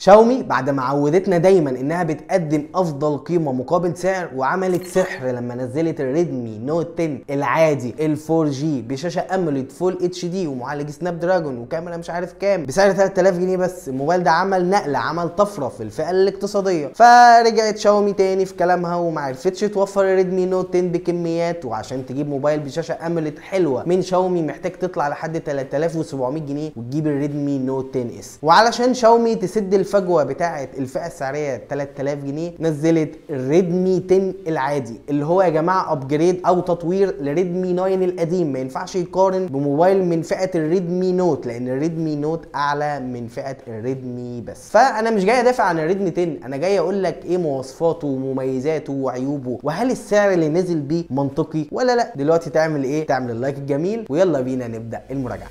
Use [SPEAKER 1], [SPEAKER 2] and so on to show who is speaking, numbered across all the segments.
[SPEAKER 1] شاومي بعد ما عودتنا دايما انها بتقدم افضل قيمه مقابل سعر وعملت سحر لما نزلت الريدمي نوت 10 العادي ال 4 جي بشاشه اموليد فول اتش دي ومعالج سناب دراجون وكاميرا مش عارف كام بسعر 3000 جنيه بس الموبايل ده عمل نقله عمل طفره في الفئه الاقتصاديه فرجعت شاومي تاني في كلامها وما عرفتش توفر الريدمي نوت 10 بكميات وعشان تجيب موبايل بشاشه اموليد حلوه من شاومي محتاج تطلع لحد 3700 جنيه وتجيب الريدمي نوت 10 اس وعلشان شاومي تسد الفجوه بتاعه الفئه السعريه 3000 جنيه نزلت الريدمي 10 العادي اللي هو يا جماعه ابجريد او تطوير لريدمي 9 القديم ما ينفعش يقارن بموبايل من فئه الريدمي نوت لان الريدمي نوت اعلى من فئه الريدمي بس فانا مش جاي ادافع عن الريدمي 10 انا جاي اقول لك ايه مواصفاته ومميزاته وعيوبه وهل السعر اللي نزل بيه منطقي ولا لا دلوقتي تعمل ايه تعمل اللايك الجميل ويلا بينا نبدا المراجعه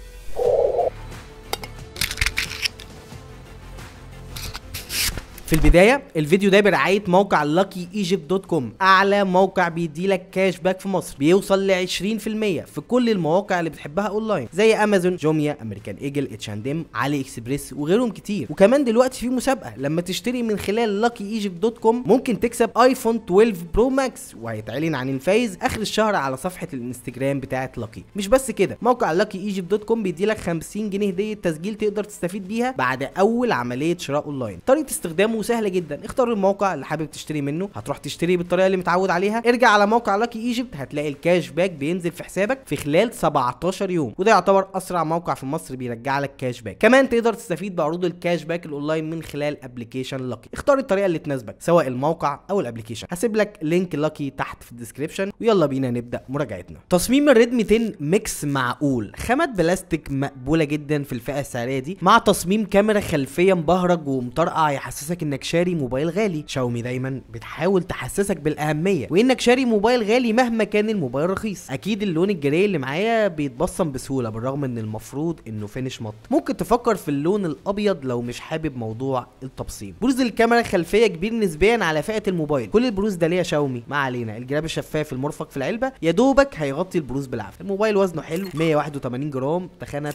[SPEAKER 1] في البدايه الفيديو ده برعايه موقع لاكي ايجيبت دوت كوم اعلى موقع بيديلك كاش باك في مصر بيوصل ل 20% في كل المواقع اللي بتحبها اونلاين زي امازون جوميا امريكان ايجل اتش اند ام علي اكسبريس وغيرهم كتير وكمان دلوقتي في مسابقه لما تشتري من خلال لاكي ايجيبت دوت كوم ممكن تكسب ايفون 12 برو ماكس وهيتعلن عن الفايز اخر الشهر على صفحه الانستجرام بتاعه لاكي مش بس كده موقع لاكي ايجيبت دوت كوم بيديلك 50 جنيه هديه تسجيل تقدر تستفيد بيها بعد اول عمليه شراء اونلاين طريقه استخدامه وسهله جدا اختار الموقع اللي حابب تشتري منه هتروح تشتري بالطريقه اللي متعود عليها ارجع على موقع لاكي ايجيبت هتلاقي الكاش باك بينزل في حسابك في خلال 17 يوم وده يعتبر اسرع موقع في مصر بيرجع لك كاش باك كمان تقدر تستفيد بعروض الكاش باك الاونلاين من خلال ابلكيشن لاكي اختار الطريقه اللي تناسبك سواء الموقع او الابلكيشن هسيب لك لينك لاكي تحت في الديسكربشن ويلا بينا نبدا مراجعتنا تصميم الريدمي 10 ميكس معقول خامات بلاستيك مقبوله جدا في الفئه السعريه دي مع تصميم كاميرا خلفيه مبهرج ومطرقع يحسسك انك شاري موبايل غالي شاومي دايما بتحاول تحسسك بالاهميه وانك شاري موبايل غالي مهما كان الموبايل رخيص اكيد اللون الجراي اللي معايا بيتبصم بسهوله بالرغم ان المفروض انه فينش مط ممكن تفكر في اللون الابيض لو مش حابب موضوع التبصيم بروز الكاميرا الخلفيه كبير نسبيا على فئه الموبايل كل البروز ده ليها شاومي ما علينا الجراب الشفاف المرفق في العلبه يا دوبك هيغطي البروز بالعافيه الموبايل وزنه حلو 181 جرام تخانه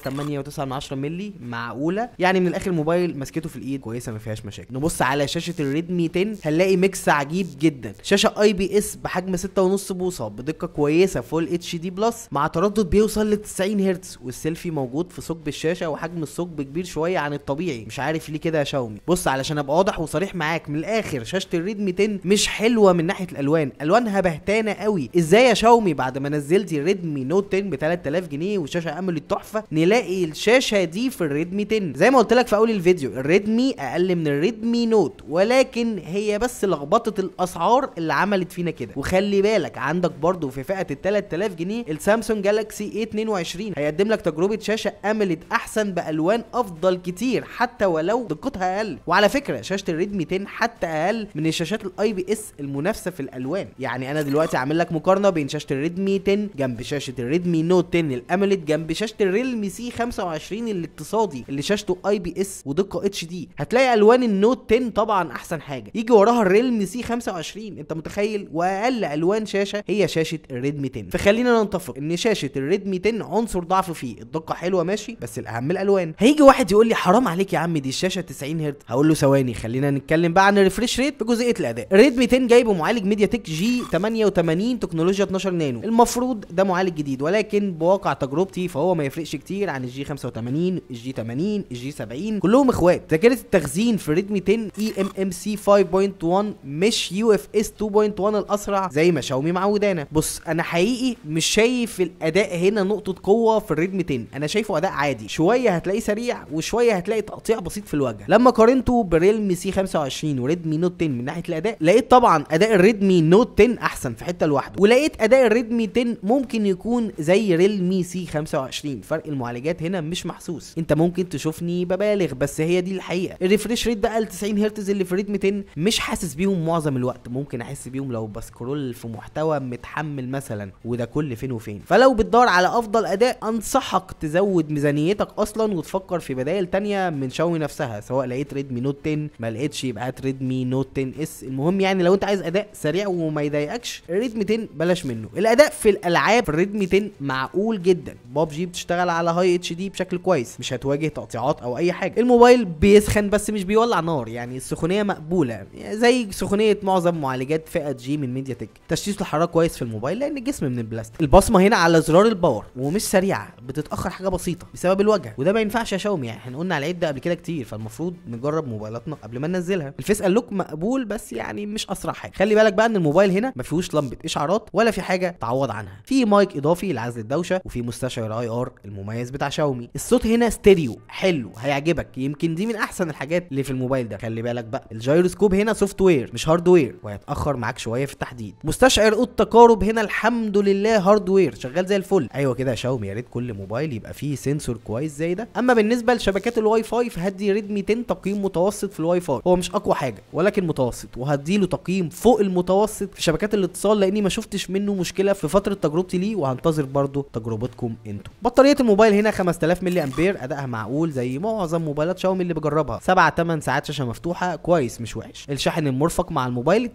[SPEAKER 1] 8.9 مللي معقوله يعني من الاخر الموبايل مسكته في الايد كويسه ما فيهاش مشاكل نبص على شاشه الريدمي 10 هنلاقي ميكس عجيب جدا شاشه اي بي اس بحجم 6.5 بوصه بدقه كويسه فول اتش دي بلس مع تردد بيوصل ل 90 هرتز والسيلفي موجود في ثقب الشاشه وحجم الثقب كبير شويه عن الطبيعي مش عارف ليه كده يا شاومي بص علشان ابقى واضح وصريح معاك من الاخر شاشه الريدمي 10 مش حلوه من ناحيه الالوان الوانها بهتانه قوي ازاي يا شاومي بعد ما نزلت الريدمي نوت 10 ب 3000 جنيه وشاشه امل التحفه نلاقي الشاشه دي في الريدمي 10 زي ما قلت لك في اول الفيديو الريدمي اقل من الريدمي النوت ولكن هي بس لخبطه الاسعار اللي عملت فينا كده وخلي بالك عندك برضو في فئه ال 3000 جنيه السامسونج جالاكسي اي 22 هيقدم لك تجربه شاشه املت احسن بالوان افضل كتير حتى ولو دقتها اقل وعلى فكره شاشه الريدمي 10 حتى اقل من الشاشات الاي بي اس المنافسه في الالوان يعني انا دلوقتي عامل لك مقارنه بين شاشه الريدمي 10 جنب شاشه الريدمي نوت 10 الاملت جنب شاشه الريلمي سي 25 الاقتصادي اللي شاشته اي بي اس ودقه اتش دي هتلاقي الوان النوت 10 10 طبعا احسن حاجه يجي وراها الريلم سي 25 انت متخيل واقل الوان شاشه هي شاشه الريدمي 10 فخلينا نتفق ان شاشه الريدمي 10 عنصر ضعف فيه الدقه حلوه ماشي بس الاهم الالوان هيجي واحد يقول لي حرام عليك يا عم دي الشاشه 90 هرتز هقول له ثواني خلينا نتكلم بقى عن الريفريش ريت في جزئيه الاداء الريدمي 10 جايب معالج ميديا تك جي 88 تكنولوجيا 12 نانو المفروض ده معالج جديد ولكن بواقع تجربتي فهو ما يفرقش كتير عن الجي 85 الجي 80 الجي 70 كلهم اخوات ذاكره التخزين في ريدمي 10 اي ام ام سي 5.1 مش يو اف اس 2.1 الاسرع زي ما شاومي معودانا بص انا حقيقي مش شايف الاداء هنا نقطه قوه في الريدم 10 انا شايفه اداء عادي شويه هتلاقيه سريع وشويه هتلاقي تقطيع بسيط في الوجه لما قارنته بريلم سي 25 وريدمي نوت 10 من ناحيه الاداء لقيت طبعا اداء الريدمي نوت 10 احسن في حته لوحده ولقيت اداء الريدمي 10 ممكن يكون زي ريلمي سي 25 فرق المعالجات هنا مش محسوس انت ممكن تشوفني ببالغ بس هي دي الحقيقه الريفريش ريت بقى ل 90 هرتز اللي في الريتم 10 مش حاسس بيهم معظم الوقت ممكن احس بيهم لو بسكرول في محتوى متحمل مثلا وده كل فين وفين فلو بتدور على افضل اداء انصحك تزود ميزانيتك اصلا وتفكر في بدائل تانية من شاومي نفسها سواء لقيت ريدمي نوت 10 ما لقيتش يبقى هات ريدمي نوت 10 اس المهم يعني لو انت عايز اداء سريع وما يضايقكش ريدمي 10 بلاش منه الاداء في الالعاب ريدمي 10 معقول جدا باب جي بتشتغل على هاي اتش دي بشكل كويس مش هتواجه تقطيعات او اي حاجه الموبايل بيسخن بس مش بيولع نار يعني يعني السخونيه مقبوله يعني زي سخونيه معظم معالجات فئه جي من ميديا تك تشتيت الحراره كويس في الموبايل لان الجسم من البلاستيك البصمه هنا على زرار الباور ومش سريعه بتتاخر حاجه بسيطه بسبب الوجه وده ما ينفعش يا شاومي يعني احنا قلنا على العيب ده قبل كده كتير فالمفروض نجرب موبايلاتنا قبل ما ننزلها الفيس لوك مقبول بس يعني مش اسرع حاجه خلي بالك بقى ان الموبايل هنا ما فيهوش لمبه اشعارات ولا في حاجه تعوض عنها في مايك اضافي لعزل الدوشه وفي مستشعر اي ار المميز بتاع شاومي الصوت هنا ستيريو حلو هيعجبك يمكن دي من احسن الحاجات اللي في الموبايل ده خلي بالك بقى الجيروسكوب هنا سوفت وير مش هارد وير وهيتاخر معاك شويه في التحديد مستشعر اوضه تقارب هنا الحمد لله هارد وير شغال زي الفل ايوه كده يا شاومي يا ريت كل موبايل يبقى فيه سنسور كويس زي ده اما بالنسبه لشبكات الواي فاي فهدي ريدمي 10 تقييم متوسط في الواي فاي هو مش اقوى حاجه ولكن متوسط وهديله تقييم فوق المتوسط في شبكات الاتصال لاني ما شفتش منه مشكله في فتره تجربتي ليه وهنتظر برده تجربتكم انتوا بطاريه الموبايل هنا 5000 ملي امبير ادائها معقول زي معظم موبايلات شاومي اللي بجربها 7 8 ساعات شاشه مفتوحه مفتوحه كويس مش وحش الشاحن المرفق مع الموبايل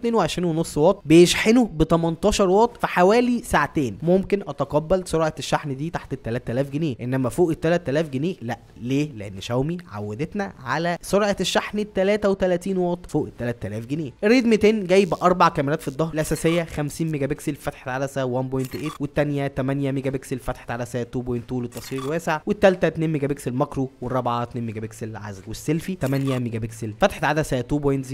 [SPEAKER 1] 22.5 واط بيشحنه ب 18 واط في حوالي ساعتين ممكن اتقبل سرعه الشحن دي تحت ال 3000 جنيه انما فوق ال 3000 جنيه لا ليه لان شاومي عودتنا على سرعه الشحن 33 واط فوق ال 3000 جنيه الريدمي 10 جاي باربع كاميرات في الظهر الاساسيه 50 ميجا بكسل فتحه عدسه 1.8 والثانيه 8 ميجا بكسل فتحه عدسه 2.2 للتصوير الواسع والثالثه 2 ميجا بكسل ماكرو والرابعه 2 ميجا بكسل عزل والسيلفي 8 ميجا بكسل فتحه مساحه عدسه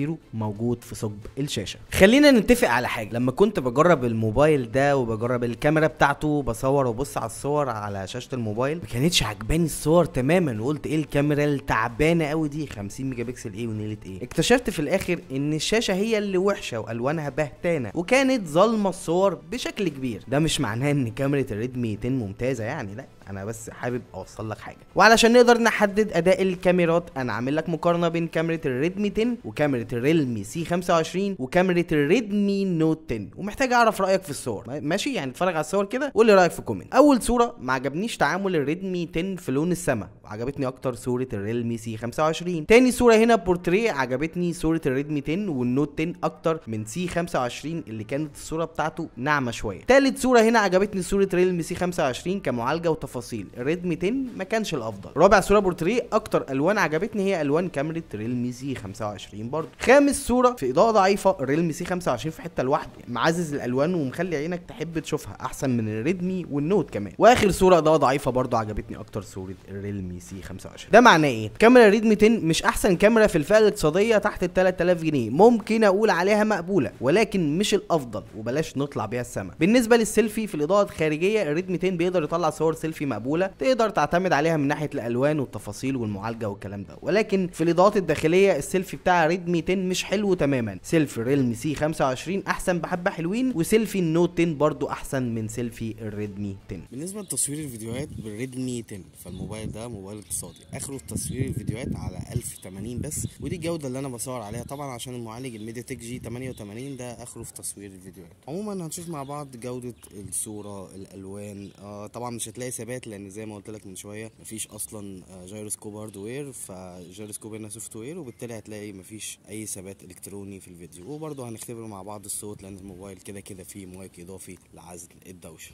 [SPEAKER 1] 2.0 موجود في ثقب الشاشه خلينا نتفق على حاجه لما كنت بجرب الموبايل ده وبجرب الكاميرا بتاعته بصور وبص على الصور على شاشه الموبايل ما كانتش عجباني الصور تماما وقلت ايه الكاميرا التعبانه قوي دي 50 ميجا بكسل ايه ونيله ايه اكتشفت في الاخر ان الشاشه هي اللي وحشه والوانها بهتانه وكانت ظالمه الصور بشكل كبير ده مش معناه ان كاميرا الريدمي 10 ممتازه يعني لا انا بس حابب اوصل لك حاجه وعلشان نقدر نحدد اداء الكاميرات انا عامل لك مقارنه بين كاميرا الريدمي 10 وكاميرا الريلمي سي 25 وكاميرا الريدمي نوت 10 ومحتاج اعرف رايك في الصور ماشي يعني اتفرج على الصور كده قول لي رايك في الكومنت اول صوره ما عجبنيش تعامل الريدمي 10 في لون السما وعجبتني اكتر صوره الريلمي سي 25 تاني صوره هنا بورتريه عجبتني صوره الريدمي 10 والنوت 10 اكتر من سي 25 اللي كانت الصوره بتاعته ناعمه شويه تالت صوره هنا عجبتني صوره ريلمي سي 25 كمعالجه وتفاصيل التفاصيل ريدمي 10 ما كانش الافضل رابع صوره بورتريه اكتر الوان عجبتني هي الوان كاميرا ريلمي سي 25 برضه خامس صوره في اضاءه ضعيفه ريلمي سي 25 في حته لوحده معزز الالوان ومخلي عينك تحب تشوفها احسن من الريدمي والنوت كمان واخر صوره اضاءه ضعيفه برضه عجبتني اكتر صوره ريلمي سي 25 ده معناه ايه كاميرا ريدمي 10 مش احسن كاميرا في الفئه الاقتصاديه تحت ال 3000 جنيه ممكن اقول عليها مقبوله ولكن مش الافضل وبلاش نطلع بيها السما بالنسبه للسيلفي في الاضاءه الخارجيه الريدمي 10 بيقدر يطلع صور سيلفي فيه مقبوله تقدر تعتمد عليها من ناحيه الالوان والتفاصيل والمعالجه والكلام ده ولكن في الاضاءات الداخليه السيلفي بتاع ريدمي 10 مش حلو تماما سيلفي ريلمي سي 25 احسن بحبه حلوين وسيلفي النوت 10 برضو احسن من سيلفي الريدمي 10 بالنسبه لتصوير الفيديوهات بالريدمي 10 فالموبايل ده موبايل اقتصادي اخره تصوير الفيديوهات على 1080 بس ودي الجوده اللي انا بصور عليها طبعا عشان المعالج الميديا تك جي 88 ده اخره في تصوير الفيديوهات عموما هنشوف مع بعض جوده الصوره الالوان آه طبعا مش هتلاقي ثبات الثبات لان زي ما قلت لك من شويه مفيش اصلا آه، جيروسكوب هاردوير فجيروسكوب هنا سوفت وير وبالتالي هتلاقي مفيش اي ثبات الكتروني في الفيديو وبرده هنختبره مع بعض الصوت لان الموبايل كده كده فيه مايك اضافي لعزل الدوشه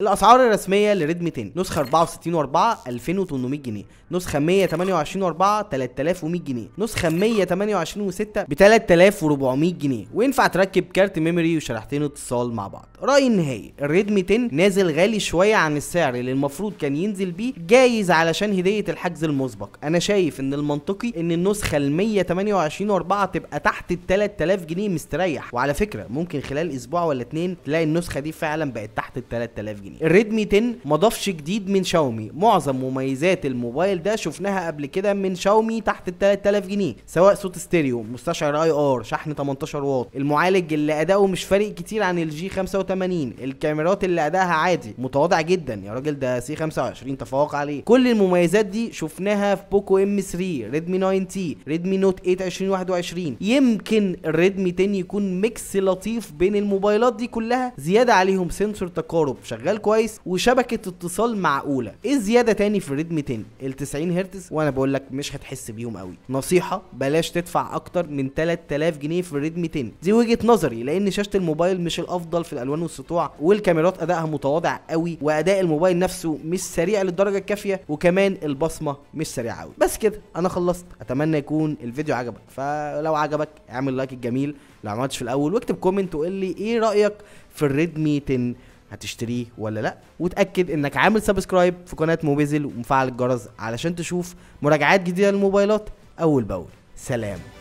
[SPEAKER 1] الاسعار الرسميه لريدمي 10 نسخه 64 و4 2800 جنيه نسخه 128 و4 3100 جنيه نسخه 128 و6 ب 3400 جنيه وينفع تركب كارت ميموري وشريحتين اتصال مع بعض راي النهائي الريدمي 10 نازل غالي شويه عن السعر اللي المفروض كان ينزل بيه جايز علشان هديه الحجز المسبق انا شايف ان المنطقي ان النسخه ال 128 و4 تبقى تحت ال 3000 جنيه مستريح وعلى فكره ممكن خلال اسبوع ولا اتنين تلاقي النسخه دي فعلا بقت تحت تحت ال 3000 جنيه الريدمي 10 ما ضافش جديد من شاومي معظم مميزات الموبايل ده شفناها قبل كده من شاومي تحت ال 3000 جنيه سواء صوت ستيريو مستشعر اي ار شحن 18 واط المعالج اللي اداؤه مش فارق كتير عن الجي 85 الكاميرات اللي اداها عادي متواضع جدا يا راجل ده سي 25 تفوق عليه كل المميزات دي شفناها في بوكو ام 3 ريدمي 9 تي ريدمي نوت 8 2021 يمكن الريدمي 10 يكون ميكس لطيف بين الموبايلات دي كلها زياده عليهم سنسور تقارب شغال كويس وشبكه اتصال معقوله ايه زياده تاني في الريدمي 10 ال 90 هرتز وانا بقول لك مش هتحس بيهم قوي نصيحه بلاش تدفع اكتر من 3000 جنيه في الريدمي 10 دي وجهه نظري لان شاشه الموبايل مش الافضل في الالوان والسطوع والكاميرات ادائها متواضع قوي واداء الموبايل نفسه مش سريع للدرجه الكافيه وكمان البصمه مش سريعه قوي بس كده انا خلصت اتمنى يكون الفيديو عجبك فلو عجبك اعمل لايك الجميل لو عملتش في الاول واكتب كومنت وقول لي ايه رايك في الريدمي 10 هتشتريه ولا لا وتاكد انك عامل سبسكرايب في قناه موبيزل ومفعل الجرس علشان تشوف مراجعات جديده للموبايلات اول باول سلام